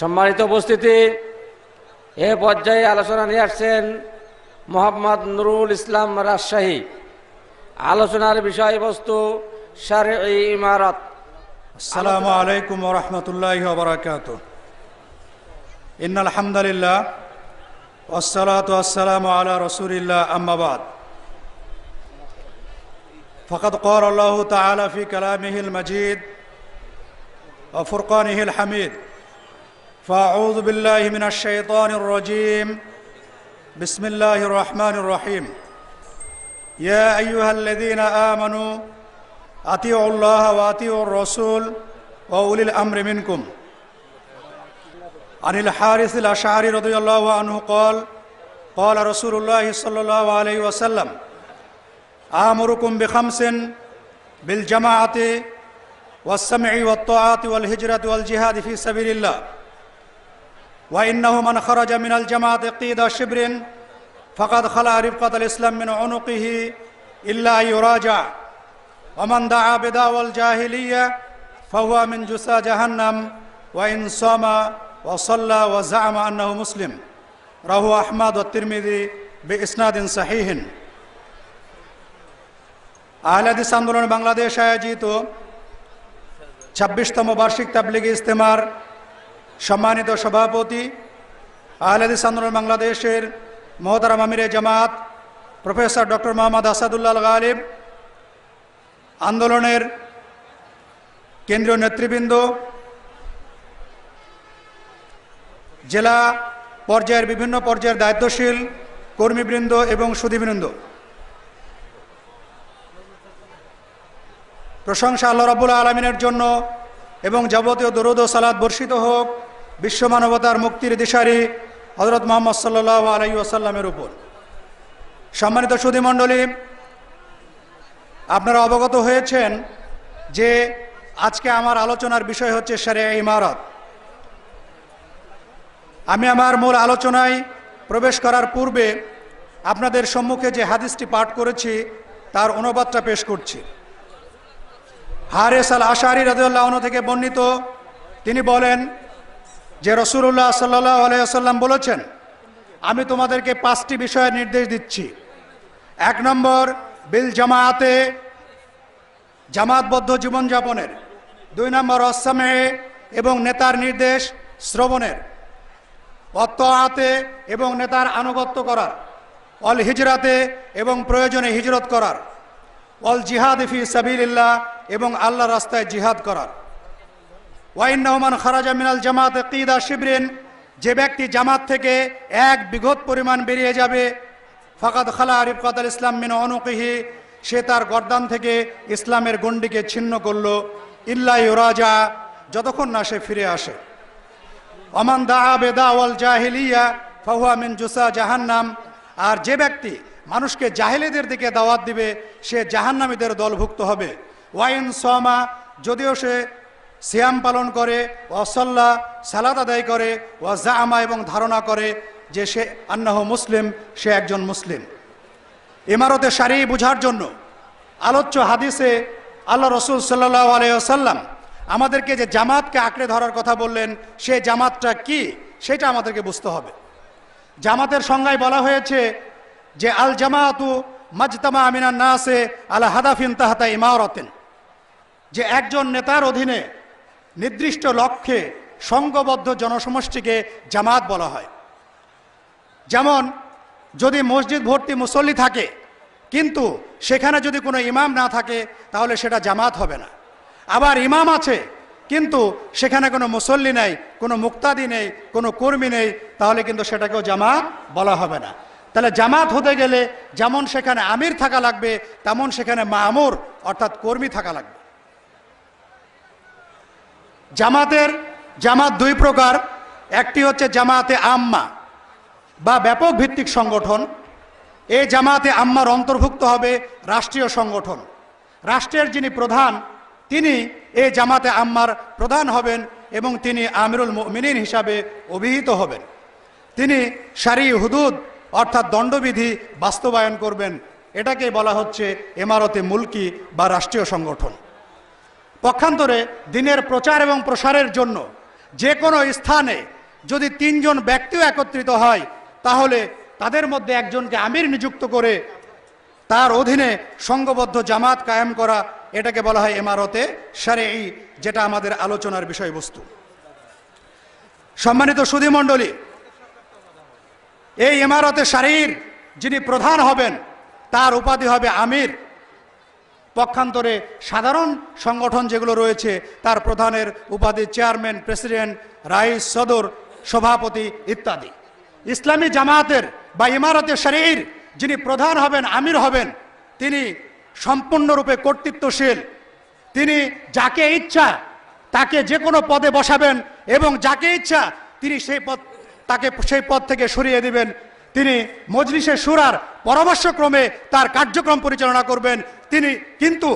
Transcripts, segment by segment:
সম্মানিত উপস্থিতি এ পর্যায়ে আলোচনা নিয়ে আসছেন মোহাম্মদ নুরুল ইসলাম রাজশাহী আলোচনার বিষয়বস্তু সারে ইমারত আসসালামু আলাইকুম রহমতুল্লাহ বারাকাত ইন আলহামদুলিল্লাহ والصلاة والسلام على رسول الله أما بعد فقد قال الله تعالى في كلامه المجيد وفرقانه الحميد فاعوذ بالله من الشيطان الرجيم بسم الله الرحمن الرحيم يا ايها الذين امنوا اطيعوا الله واطيعوا الرسول واولي الامر منكم عن الحارث الاشعري رضي الله عنه قال قال رسول الله صلى الله عليه وسلم امركم بخمس بالجماعه والسمع والطاعه والهجره والجهاد في سبيل الله وإنه من خرج من الجماعة قيد شبر فقد خلع رفقة الإسلام من عنقه إلا أن يراجع ومن دعا بدعوى الجاهلية فهو من جسى جهنم وإن صام وصلى وزعم أنه مسلم رواه أحمد والترمذي بإسناد صحيح আহলাদিস بنغلاديش أيجيتو 26 تم بارشيك তাবলিগি استمار সম্মানিত সভাপতি আহলাদিস আন্দোলন বাংলাদেশের মহতারাম আমিরে জামাত প্রফেসর ডক্টর মোহাম্মদ আসাদুল্লাহ গালিব আন্দোলনের কেন্দ্রীয় নেতৃবৃন্দ জেলা পর্যায়ের বিভিন্ন পর্যায়ের দায়িত্বশীল কর্মীবৃন্দ এবং সুদীবৃন্দ প্রশংসা আল্লাহ রাবুল আলমিনের জন্য এবং যাবতীয় দরুদ ও সালাদ বর্ষিত হোক বিশ্ব মানবতার মুক্তির দিশারি হজরত মোহাম্মদ সাল্লাহ আলাই আসাল্লামের উপর সম্মানিত সুদীমণ্ডলী আপনারা অবগত হয়েছেন যে আজকে আমার আলোচনার বিষয় হচ্ছে সারে ইমারত আমি আমার মূল আলোচনায় প্রবেশ করার পূর্বে আপনাদের সম্মুখে যে হাদিসটি পাঠ করেছি তার অনুবাদটা পেশ করছি হারেস আল আশারি রাজ থেকে বর্ণিত তিনি বলেন যে রসুল্লাহ সাল্লাহ আলাইসাল্লাম বলেছেন আমি তোমাদেরকে পাঁচটি বিষয়ের নির্দেশ দিচ্ছি এক নম্বর বিল জামায়াতে জামাতবদ্ধ জীবনযাপনের দুই নম্বর অসামে এবং নেতার নির্দেশ শ্রবণের অত্যাতে এবং নেতার আনুগত্য করার অল হিজরাতে এবং প্রয়োজনে হিজরত করার অল জিহাদ ইফি সাবিল্লাহ এবং আল্লাহ রাস্তায় জিহাদ করার ওয়াইন্নাহমান খারাজা মিনাল জামাত কিদা শিবরিন যে ব্যক্তি জামাত থেকে এক বিঘত পরিমাণ বেরিয়ে যাবে ফাকাদ খালা আরিফ আল ইসলাম মিন অনুকিহি সে তার গর্দান থেকে ইসলামের গণ্ডিকে ছিন্ন করল ইল্লা রাজা যতক্ষণ না সে ফিরে আসে অমান দাহা বেদা ওয়াল জাহিলিয়া ফাহুয়া মিন জুসা জাহান্নাম আর যে ব্যক্তি মানুষকে জাহেলিদের দিকে দাওয়াত দিবে সে জাহান্নামীদের দলভুক্ত হবে ওয়াইন সমা যদিও সে সিয়াম পালন করে ওয়াসল্লা সালাদ আদায় করে ওয়া জামা এবং ধারণা করে যে সে আন্নাহ মুসলিম সে একজন মুসলিম ইমারতে সারি বোঝার জন্য আলোচ্য হাদিসে আল্লাহ রসুল সাল্লাহ আলাইসাল্লাম আমাদেরকে যে জামাতকে আঁকড়ে ধরার কথা বললেন সে জামাতটা কি সেটা আমাদেরকে বুঝতে হবে জামাতের সংজ্ঞায় বলা হয়েছে যে আল জামাতু মাজতামা আমিনা আসে আল্লাহ হাদাফিন তাহাতা ইমারতেন যে একজন নেতার অধীনে নির্দিষ্ট লক্ষ্যে সংঘবদ্ধ জনসমষ্টিকে জামাত বলা হয় যেমন যদি মসজিদ ভর্তি মুসল্লি থাকে কিন্তু সেখানে যদি কোনো ইমাম না থাকে তাহলে সেটা জামাত হবে না আবার ইমাম আছে কিন্তু সেখানে কোনো মুসল্লি নেই কোনো মুক্তাদি নেই কোনো কর্মী নেই তাহলে কিন্তু সেটাকেও জামাত বলা হবে না তাহলে জামাত হতে গেলে যেমন সেখানে আমির থাকা লাগবে তেমন সেখানে মামুর অর্থাৎ কর্মী থাকা লাগবে জামাতের জামাত দুই প্রকার একটি হচ্ছে জামাতে আম্মা বা ব্যাপক ভিত্তিক সংগঠন এই জামাতে আম্মার অন্তর্ভুক্ত হবে রাষ্ট্রীয় সংগঠন রাষ্ট্রের যিনি প্রধান তিনি এই জামাতে আম্মার প্রধান হবেন এবং তিনি আমিরুল মিনিন হিসাবে অভিহিত হবেন তিনি সারি হুদুদ অর্থাৎ দণ্ডবিধি বাস্তবায়ন করবেন এটাকে বলা হচ্ছে এমারতে মুলকি বা রাষ্ট্রীয় সংগঠন পক্ষান্তরে দিনের প্রচার এবং প্রসারের জন্য যে কোনো স্থানে যদি তিনজন ব্যক্তিও একত্রিত হয় তাহলে তাদের মধ্যে একজনকে আমির নিযুক্ত করে তার অধীনে সংঘবদ্ধ জামাত কায়েম করা এটাকে বলা হয় এমারতে সারে এই যেটা আমাদের আলোচনার বিষয়বস্তু সম্মানিত সুধীমণ্ডলী এই এমারতে সারির যিনি প্রধান হবেন তার উপাধি হবে আমির পক্ষান্তরে সাধারণ সংগঠন যেগুলো রয়েছে তার প্রধানের উপাধি চেয়ারম্যান প্রেসিডেন্ট রাইস সদর সভাপতি ইত্যাদি ইসলামী জামায়াতের বা ইমারতের শরীর যিনি প্রধান হবেন আমির হবেন তিনি সম্পূর্ণরূপে কর্তৃত্বশীল তিনি যাকে ইচ্ছা তাকে যে কোনো পদে বসাবেন এবং যাকে ইচ্ছা তিনি সেই পদ তাকে সেই পদ থেকে সরিয়ে দিবেন তিনি মজলিসের সুরার পরামর্শক্রমে তার কার্যক্রম পরিচালনা করবেন তিনি কিন্তু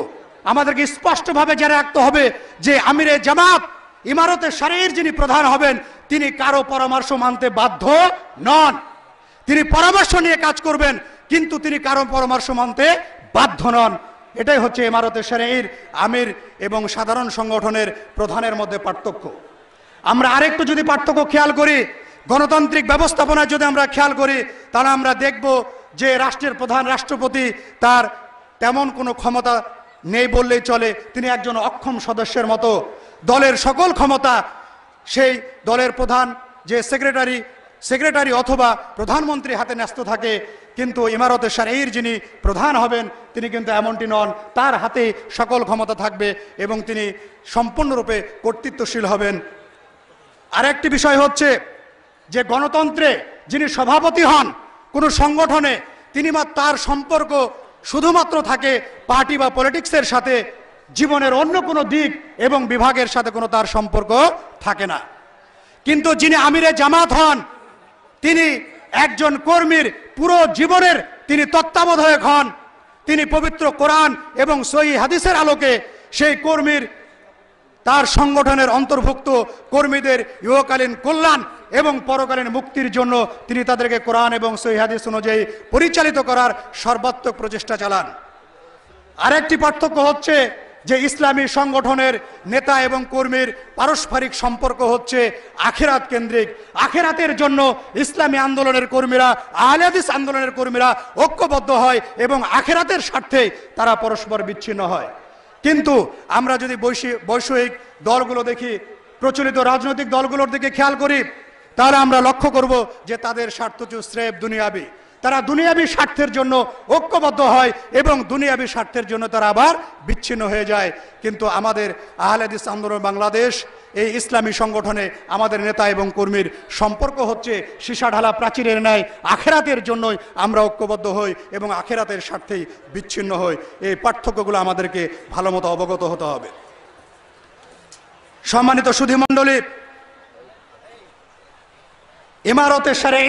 আমাদেরকে স্পষ্টভাবে জেনে রাখতে হবে যে আমিরে জামাত ইমারতের শারীর যিনি প্রধান হবেন তিনি কারো পরামর্শ মানতে বাধ্য নন তিনি পরামর্শ নিয়ে কাজ করবেন কিন্তু তিনি কারো পরামর্শ মানতে বাধ্য নন এটাই হচ্ছে ইমারতের শ্রেণীর আমির এবং সাধারণ সংগঠনের প্রধানের মধ্যে পার্থক্য আমরা আরেকটু যদি পার্থক্য খেয়াল করি গণতান্ত্রিক ব্যবস্থাপনা যদি আমরা খেয়াল করি তাহলে আমরা দেখব যে রাষ্ট্রের প্রধান রাষ্ট্রপতি তার তেমন কোনো ক্ষমতা নেই বললেই চলে তিনি একজন অক্ষম সদস্যের মতো দলের সকল ক্ষমতা সেই দলের প্রধান যে সেক্রেটারি সেক্রেটারি অথবা প্রধানমন্ত্রী হাতে ন্যস্ত থাকে কিন্তু ইমারতের সারেইর যিনি প্রধান হবেন তিনি কিন্তু এমনটি নন তার হাতে সকল ক্ষমতা থাকবে এবং তিনি সম্পূর্ণরূপে কর্তৃত্বশীল হবেন আরেকটি বিষয় হচ্ছে যে গণতন্ত্রে যিনি সভাপতি হন কোনো সংগঠনে তিনি বা তার সম্পর্ক শুধুমাত্র থাকে পার্টি বা পলিটিক্সের সাথে জীবনের অন্য কোনো দিক এবং বিভাগের সাথে কোনো তার সম্পর্ক থাকে না কিন্তু যিনি আমিরে জামাত হন তিনি একজন কর্মীর পুরো জীবনের তিনি তত্ত্বাবধায়ক হন তিনি পবিত্র কোরআন এবং সই হাদিসের আলোকে সেই কর্মীর তার সংগঠনের অন্তর্ভুক্ত কর্মীদের ইহকালীন কল্যাণ এবং পরকালীন মুক্তির জন্য তিনি তাদেরকে কোরআন এবং সৈহাদিস অনুযায়ী পরিচালিত করার সর্বাত্মক প্রচেষ্টা চালান আরেকটি পার্থক্য হচ্ছে যে ইসলামী সংগঠনের নেতা এবং কর্মীর পারস্পরিক সম্পর্ক হচ্ছে আখেরাত কেন্দ্রিক আখেরাতের জন্য ইসলামী আন্দোলনের কর্মীরা আহলেদিস আন্দোলনের কর্মীরা ঐক্যবদ্ধ হয় এবং আখেরাতের স্বার্থে তারা পরস্পর বিচ্ছিন্ন হয় কিন্তু আমরা যদি বৈষয়িক দলগুলো দেখি প্রচলিত রাজনৈতিক দলগুলোর দিকে খেয়াল করি তারা আমরা লক্ষ্য করব যে তাদের স্বার্থচু স্রেফ দুনিয়াবি তারা দুনিয়াবি স্বার্থের জন্য ঐক্যবদ্ধ হয় এবং দুনিয়াবি স্বার্থের জন্য তারা আবার বিচ্ছিন্ন হয়ে যায় কিন্তু আমাদের আহলেদিস আন্দোলন বাংলাদেশ এই ইসলামী সংগঠনে আমাদের নেতা এবং কর্মীর সম্পর্ক হচ্ছে সীসা ঢালা প্রাচীরের ন্যায় আখেরাতের জন্যই আমরা ঐক্যবদ্ধ হই এবং আখেরাতের স্বার্থেই বিচ্ছিন্ন হই এই পার্থক্যগুলো আমাদেরকে ভালোমতো অবগত হতে হবে সম্মানিত সুধীমণ্ডলী ইমারতের সারে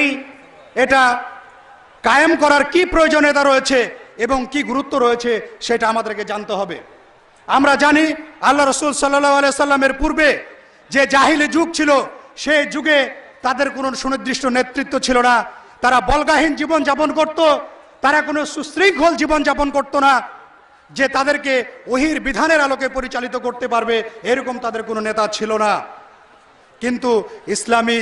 এটা কায়েম করার কি প্রয়োজনীয়তা রয়েছে এবং কি গুরুত্ব রয়েছে সেটা আমাদেরকে জানতে হবে আমরা জানি আল্লাহ রসুল সাল্লাহ সাল্লামের পূর্বে যে জাহিলি যুগ ছিল সেই যুগে তাদের কোনো সুনির্দিষ্ট নেতৃত্ব ছিল না তারা বলগাহীন জীবন যাপন করত তারা কোনো সুশৃঙ্খল জীবন যাপন করত না যে তাদেরকে ওহির বিধানের আলোকে পরিচালিত করতে পারবে এরকম তাদের কোনো নেতা ছিল না কিন্তু ইসলামী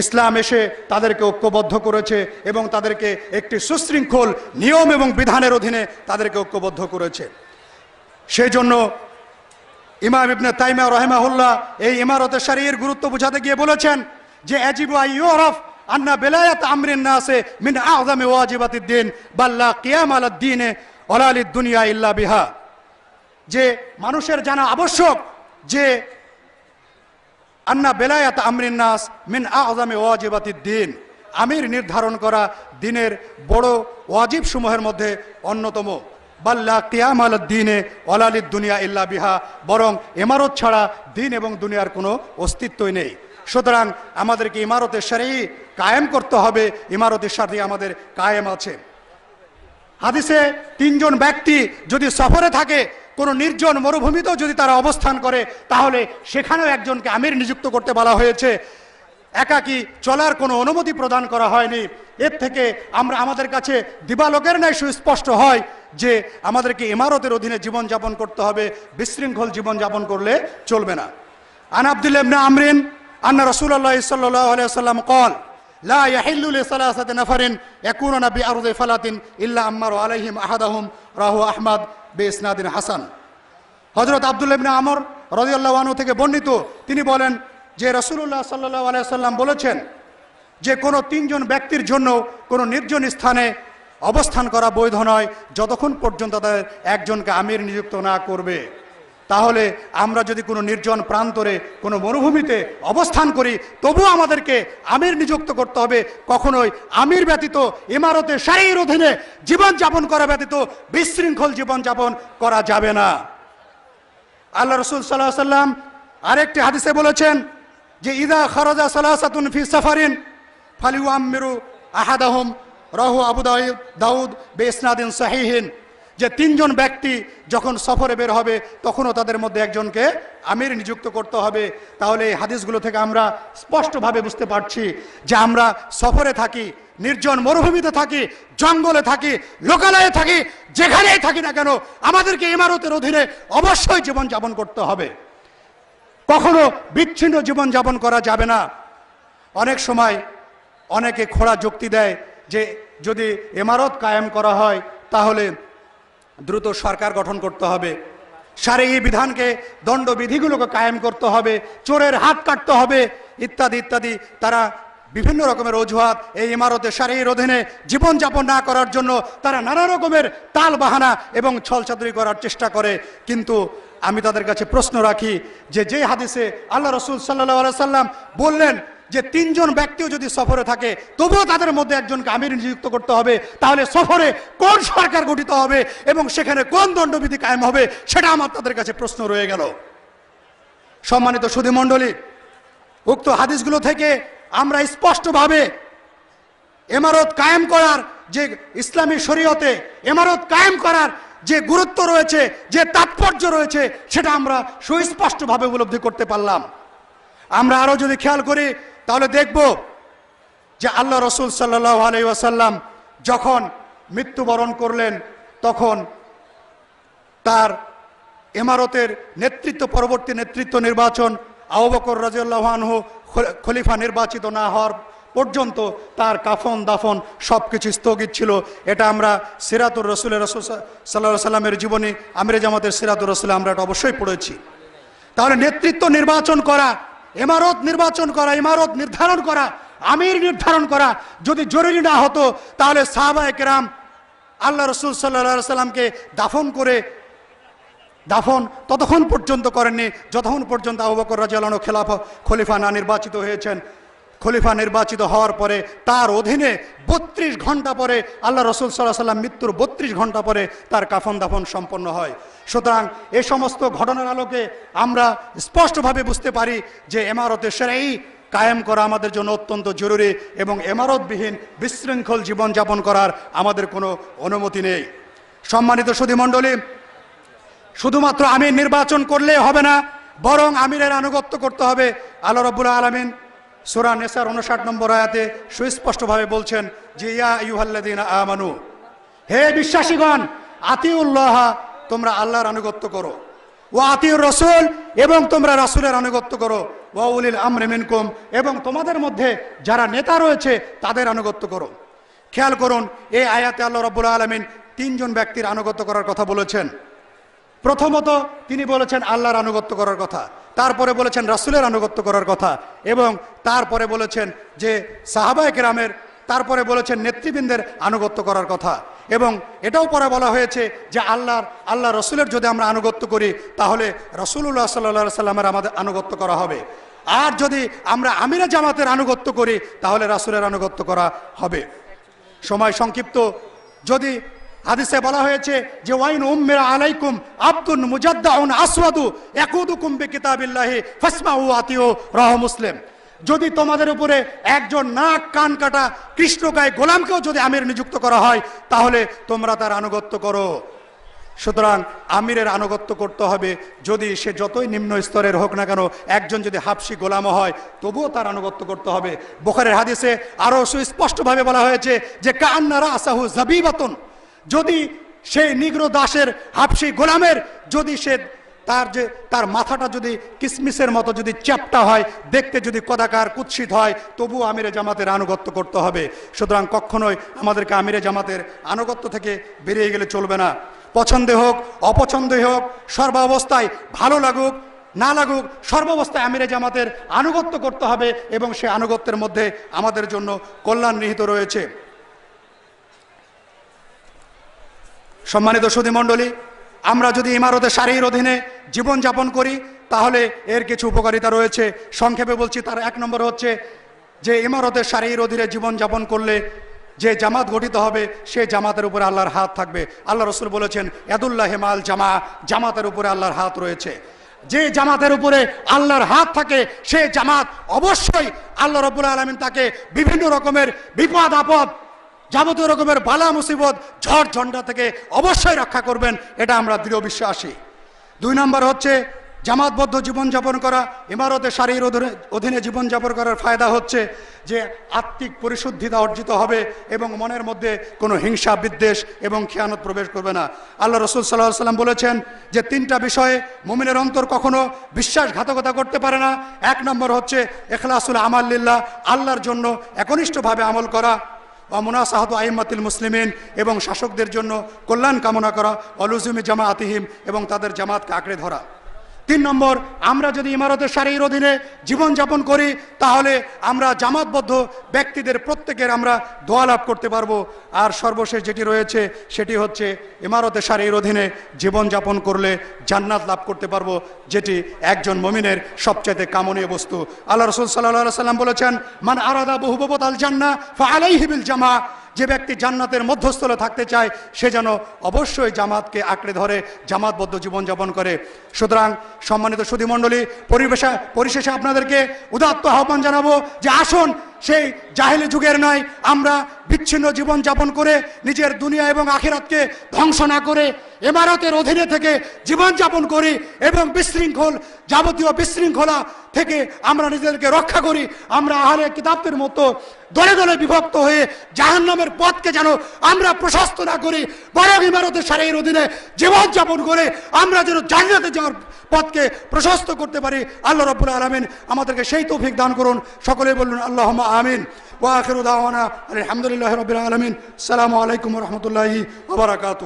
ইসলাম এসে তাদেরকে ঐক্যবদ্ধ করেছে এবং তাদেরকে একটি সুশৃঙ্খল নিয়ম এবং বিধানের অধীনে তাদেরকে ঐক্যবদ্ধ করেছে সেই জন্য ইমাম ইবনে তাইমা রহেমাহুল্লাহ এই ইমারতের শারীর গুরুত্ব বোঝাতে গিয়ে বলেছেন যে অ্যাজিবু আই ইউরফ আন্না বেলায়াত আমরিন নাসে মিন আযমি ওয়াজিবাতিদ দ্বীন বাল্লা কিয়াম আলাদ দ্বীনে ওয়ালা দুনিয়া ইল্লা বিহা যে মানুষের জানা আবশ্যক যে আন্না বেলায়াত আমরিন নাস মিন আজামে ওয়াজিবাতির দিন আমির নির্ধারণ করা দিনের বড় ওয়াজিব সমূহের মধ্যে অন্যতম বাল্লা কিয়াম আল দিনে অলালিদ দুনিয়া ইল্লা বিহা বরং এমারত ছাড়া দিন এবং দুনিয়ার কোনো অস্তিত্বই নেই সুতরাং আমাদেরকে ইমারতের সারেই কায়েম করতে হবে ইমারতের সাথে আমাদের কায়েম আছে হাদিসে তিনজন ব্যক্তি যদি সফরে থাকে কোনো নির্জন মরুভূমিতেও যদি তারা অবস্থান করে তাহলে সেখানেও একজনকে আমির নিযুক্ত করতে বলা হয়েছে একাকি চলার কোনো অনুমতি প্রদান করা হয়নি এর থেকে আমরা আমাদের কাছে দিবালোকের ন্যায় সুস্পষ্ট হয় যে আমাদেরকে ইমারতের অধীনে জীবনযাপন করতে হবে বিশৃঙ্খল জীবনযাপন করলে চলবে না আন আমরিন আন্না রসুল্লাহ সাল্লাহ আলিয়া সাল্লাম কল লা لا يحل لثلاثة نفر يكونون ফালাতিন ইল্লা إلا أمر عليهم أحدهم راهو أحمد بإسناد حسن হজরত আবদুল্লাহ ইবনে আমর রদিয়াল্লাহ আনু থেকে বর্ণিত তিনি বলেন যে রাসূলুল্লাহ রসুল্লাহ আলাইহি সাল্লাম বলেছেন যে কোনো তিনজন ব্যক্তির জন্য কোনো নির্জন স্থানে অবস্থান করা বৈধ নয় যতক্ষণ পর্যন্ত তাদের একজনকে আমির নিযুক্ত না করবে তাহলে আমরা যদি কোনো নির্জন প্রান্তরে কোনো মরুভূমিতে অবস্থান করি তবু আমাদেরকে আমির নিযুক্ত করতে হবে কখনোই আমির ব্যতীত ইমারতে সারির অধীনে জীবনযাপন করা ব্যতীত বিশৃঙ্খল জীবনযাপন করা যাবে না আল্লাহ রসুল সাল্লাহ সাল্লাম আরেকটি হাদিসে বলেছেন যে ইদা খরজা সালাহাতুন ফি সাফারিন ফালিউ আমিরু আহাদাহম রহু আবু দাউদ বেসনাদিন সাহিহীন যে তিনজন ব্যক্তি যখন সফরে বের হবে তখনও তাদের মধ্যে একজনকে আমির নিযুক্ত করতে হবে তাহলে এই হাদিসগুলো থেকে আমরা স্পষ্টভাবে বুঝতে পারছি যে আমরা সফরে থাকি নির্জন মরুভূমিতে থাকি জঙ্গলে থাকি লোকালয়ে থাকি যেখানেই থাকি না কেন আমাদেরকে ইমারতের অধীনে অবশ্যই জীবনযাপন করতে হবে কখনো বিচ্ছিন্ন জীবনযাপন করা যাবে না অনেক সময় অনেকে খোড়া যুক্তি দেয় যে যদি এমারত কায়েম করা হয় তাহলে দ্রুত সরকার গঠন করতে হবে সারে এই বিধানকে দণ্ডবিধিগুলোকে কায়েম করতে হবে চোরের হাত কাটতে হবে ইত্যাদি ইত্যাদি তারা বিভিন্ন রকমের অজুহাত এই ইমারতে এই অধীনে জীবনযাপন না করার জন্য তারা নানা রকমের তাল বাহানা এবং ছলচাদুরি করার চেষ্টা করে কিন্তু আমি তাদের কাছে প্রশ্ন রাখি যে যে হাদিসে আল্লাহ রসুল সাল্লাহ সাল্লাম বললেন যে তিনজন ব্যক্তিও যদি সফরে থাকে তবুও তাদের মধ্যে একজনকে আমির নিযুক্ত করতে হবে তাহলে সফরে কোন সরকার গঠিত হবে এবং সেখানে কোন দণ্ডবিধি কায়েম হবে সেটা আমার তাদের কাছে প্রশ্ন রয়ে গেল সম্মানিত সুধীমণ্ডলী উক্ত হাদিসগুলো থেকে আমরা স্পষ্টভাবে এমারত কায়েম করার যে ইসলামী শরীয়তে এমারত কায়েম করার যে গুরুত্ব রয়েছে যে তাৎপর্য রয়েছে সেটা আমরা সুস্পষ্টভাবে উপলব্ধি করতে পারলাম আমরা আরও যদি খেয়াল করি তাহলে দেখব যে আল্লাহ রসুল সাল্লাহ আলাই ওয়াসাল্লাম যখন মৃত্যুবরণ করলেন তখন তার এমারতের নেতৃত্ব পরবর্তী নেতৃত্ব নির্বাচন আহবকর রাজিউল্লাহ আনহু খলিফা নির্বাচিত না হওয়ার পর্যন্ত তার কাফন দাফন সব কিছু স্থগিত ছিল এটা আমরা সিরাতুর রসুলের রসুল সাল্লাহ সাল্লামের জীবনী আমির জামাতের সিরাতুর রসুল আমরা এটা অবশ্যই পড়েছি তাহলে নেতৃত্ব নির্বাচন করা এমারত নির্বাচন করা ইমারত নির্ধারণ করা আমির নির্ধারণ করা যদি জরুরি না হতো তাহলে সাহাবা একরাম আল্লাহ রসুল সাল্লা সাল্লামকে দাফন করে দাফন ততক্ষণ পর্যন্ত করেননি যতক্ষণ পর্যন্ত আবু বকর খেলাফ খলিফা না নির্বাচিত হয়েছেন খলিফা নির্বাচিত হওয়ার পরে তার অধীনে বত্রিশ ঘন্টা পরে আল্লাহ রসুল সাল্লাহ সাল্লাম মৃত্যুর বত্রিশ ঘন্টা পরে তার কাফন দাফন সম্পন্ন হয় সুতরাং এ সমস্ত ঘটনার আলোকে আমরা স্পষ্টভাবে বুঝতে পারি যে এমারতে সেরেই কায়েম করা আমাদের জন্য অত্যন্ত জরুরি এবং এমারতবিহীন বিশৃঙ্খল জীবনযাপন করার আমাদের কোনো অনুমতি নেই সম্মানিত সুধীমণ্ডলী শুধুমাত্র আমি নির্বাচন করলে হবে না বরং আমিরের আনুগত্য করতে হবে আল্লাহ রব্বুল আলমিন সুরা নেসার উনষাট নম্বর আয়াতে সুস্পষ্টভাবে বলছেন যে ইয়া ইউহাল্লাদিন আমানু হে বিশ্বাসীগণ আতিউল্লাহা তোমরা আল্লাহর আনুগত্য করো ও আতিউর রসুল এবং তোমরা রাসুলের আনুগত্য করো ওয়াউলিল আমরে মিনকুম এবং তোমাদের মধ্যে যারা নেতা রয়েছে তাদের আনুগত্য করো খেয়াল করুন এই আয়াতে আল্লাহ রব্বুল আলমিন তিনজন ব্যক্তির আনুগত্য করার কথা বলেছেন প্রথমত তিনি বলেছেন আল্লাহর আনুগত্য করার কথা তারপরে বলেছেন রাসুলের আনুগত্য করার কথা এবং তারপরে বলেছেন যে সাহাবায়ক রামের তারপরে বলেছেন নেতৃবৃন্দের আনুগত্য করার কথা এবং এটাও পরে বলা হয়েছে যে আল্লাহর আল্লাহ রসুলের যদি আমরা আনুগত্য করি তাহলে রসুল্লাহ সাল্লা সাল্লামের আমাদের আনুগত্য করা হবে আর যদি আমরা আমিরা জামাতের আনুগত্য করি তাহলে রাসুলের আনুগত্য করা হবে সময় সংক্ষিপ্ত যদি হাদিসে বলা হয়েছে যে ওয়াইন উম্মেরা আলাইকুম আব্দুল মুজাদ্দাউন আসওয়াদু একুদুকুম বি কিতাবিল্লাহি ফাসমাউ আতিও রহ মুসলিম যদি তোমাদের উপরে একজন নাক কান কাটা কৃষ্ণকায় গোলামকেও যদি আমির নিযুক্ত করা হয় তাহলে তোমরা তার আনুগত্য করো সুতরাং আমিরের আনুগত্য করতে হবে যদি সে যতই নিম্ন স্তরের হোক না কেন একজন যদি হাফসি গোলামও হয় তবুও তার আনুগত্য করতে হবে বোখারের হাদিসে আরও সুস্পষ্টভাবে বলা হয়েছে যে কান্নারা আসাহু জাবিবাতন যদি সেই নিগ্র দাসের হাফসি গোলামের যদি সে তার যে তার মাথাটা যদি কিসমিসের মতো যদি চ্যাপটা হয় দেখতে যদি কদাকার কুৎসিত হয় তবু আমিরে জামাতের আনুগত্য করতে হবে সুতরাং কখনোই আমাদেরকে আমিরে জামাতের আনুগত্য থেকে বেরিয়ে গেলে চলবে না পছন্দে হোক অপছন্দে হোক সর্বাবস্থায় ভালো লাগুক না লাগুক সর্বাবস্থায় আমিরে জামাতের আনুগত্য করতে হবে এবং সে আনুগত্যের মধ্যে আমাদের জন্য কল্যাণ নিহিত রয়েছে সম্মানিত মণ্ডলী আমরা যদি ইমারতে শাড়ির অধীনে জীবনযাপন করি তাহলে এর কিছু উপকারিতা রয়েছে সংক্ষেপে বলছি তার এক নম্বর হচ্ছে যে ইমারতের শারীর অধীনে জীবনযাপন করলে যে জামাত গঠিত হবে সে জামাতের উপরে আল্লাহর হাত থাকবে আল্লাহ রসুল বলেছেন এদুল্লাহ হেমাল জামা জামাতের উপরে আল্লাহর হাত রয়েছে যে জামাতের উপরে আল্লাহর হাত থাকে সে জামাত অবশ্যই আল্লাহ রবুল্লা আলমিন তাকে বিভিন্ন রকমের বিপদ আপদ যাবতীয় রকমের বালা মুসিবত ঝড় ঝণ্ডা থেকে অবশ্যই রক্ষা করবেন এটা আমরা দৃঢ় বিশ্বাসী দুই নম্বর হচ্ছে জামাতবদ্ধ জীবনযাপন করা ইমারতে শারীর অধীনে জীবনযাপন করার ফায়দা হচ্ছে যে আত্মিক পরিশুদ্ধিতা অর্জিত হবে এবং মনের মধ্যে কোনো হিংসা বিদ্বেষ এবং খেয়ানত প্রবেশ করবে না আল্লাহ রসুল সাল্লাহ সাল্লাম বলেছেন যে তিনটা বিষয়ে মুমিনের অন্তর কখনো বিশ্বাসঘাতকতা করতে পারে না এক নম্বর হচ্ছে এখলাসুল আমাল্লিল্লাহ আল্লাহর জন্য একনিষ্ঠভাবে আমল করা বা মুনাসাহাত আহিমাতিল মুসলিমিন এবং শাসকদের জন্য কল্যাণ কামনা করা অলুজুমি আতিহিম এবং তাদের জামাতকে আঁকড়ে ধরা তিন নম্বর আমরা যদি ইমারতের সারির অধীনে জীবনযাপন করি তাহলে আমরা জামাতবদ্ধ ব্যক্তিদের প্রত্যেকের আমরা দোয়া লাভ করতে পারবো আর সর্বশেষ যেটি রয়েছে সেটি হচ্ছে ইমারতের সারির অধীনে জীবনযাপন করলে জান্নাত লাভ করতে পারবো যেটি একজন মমিনের সবচেয়ে কামনীয় বস্তু আল্লাহ রসুল সাল্লাহ সাল্লাম বলেছেন মান আরাদা বহুবত আল জান্না ফা আলাই হিবিল জামা যে ব্যক্তি জান্নাতের মধ্যস্থলে থাকতে চায় সে যেন অবশ্যই জামাতকে আঁকড়ে ধরে জামাতবদ্ধ জীবনযাপন করে সুতরাং সম্মানিত সুধীমণ্ডলী পরিবেশা পরিশেষে আপনাদেরকে উদাত্ত আহ্বান জানাবো যে আসুন সেই জাহেলি যুগের নয় আমরা বিচ্ছিন্ন জীবন যাপন করে নিজের দুনিয়া এবং আখিরাতকে ধ্বংস না করে এমারতের অধীনে থেকে জীবন যাপন করি এবং বিশৃঙ্খল যাবতীয় বিশৃঙ্খলা থেকে আমরা নিজেদেরকে রক্ষা করি আমরা আহারে কিতাবদের মতো দলে দলে বিভক্ত হয়ে নামের পথকে যেন আমরা প্রশস্ত না করি বড় ইমারতের সারের অধীনে জীবন যাপন করে আমরা যেন জাহিনাতে যাওয়ার পথকে প্রশস্ত করতে পারি আল্লাহ রব্বুল আলমিন আমাদেরকে সেই তৌফিক দান করুন সকলেই বলুন আল্লাহ আমিন ওয়াখির উদাহনা আলহামদুলিল্লাহ রবিল আলমিন সালামু আলাইকুম রহমতুল্লাহি আবরাকাত